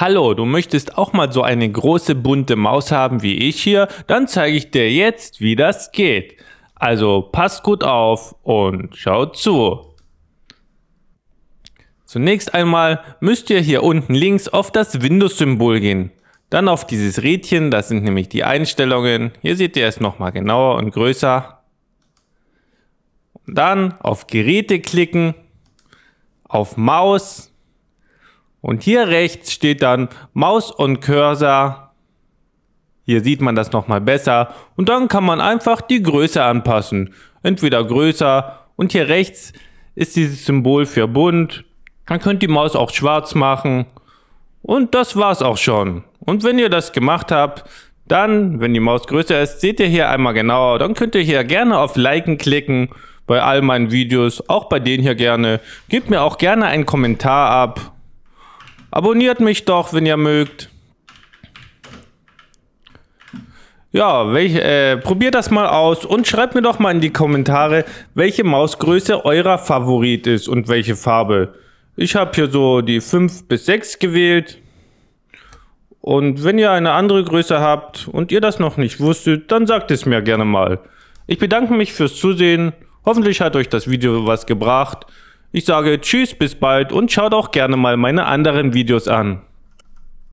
Hallo, du möchtest auch mal so eine große bunte Maus haben wie ich hier? Dann zeige ich dir jetzt, wie das geht. Also passt gut auf und schaut zu. Zunächst einmal müsst ihr hier unten links auf das Windows-Symbol gehen. Dann auf dieses Rädchen, das sind nämlich die Einstellungen. Hier seht ihr es nochmal genauer und größer. Und dann auf Geräte klicken, auf Maus und hier rechts steht dann Maus und Cursor. Hier sieht man das nochmal besser. Und dann kann man einfach die Größe anpassen. Entweder größer und hier rechts ist dieses Symbol für bunt. Dann könnt die Maus auch schwarz machen. Und das war's auch schon. Und wenn ihr das gemacht habt, dann, wenn die Maus größer ist, seht ihr hier einmal genauer. Dann könnt ihr hier gerne auf Liken klicken bei all meinen Videos, auch bei denen hier gerne. Gebt mir auch gerne einen Kommentar ab Abonniert mich doch, wenn ihr mögt. Ja, welch, äh, probiert das mal aus und schreibt mir doch mal in die Kommentare, welche Mausgröße eurer Favorit ist und welche Farbe. Ich habe hier so die 5 bis 6 gewählt. Und wenn ihr eine andere Größe habt und ihr das noch nicht wusstet, dann sagt es mir gerne mal. Ich bedanke mich fürs Zusehen. Hoffentlich hat euch das Video was gebracht. Ich sage Tschüss, bis bald und schaut auch gerne mal meine anderen Videos an.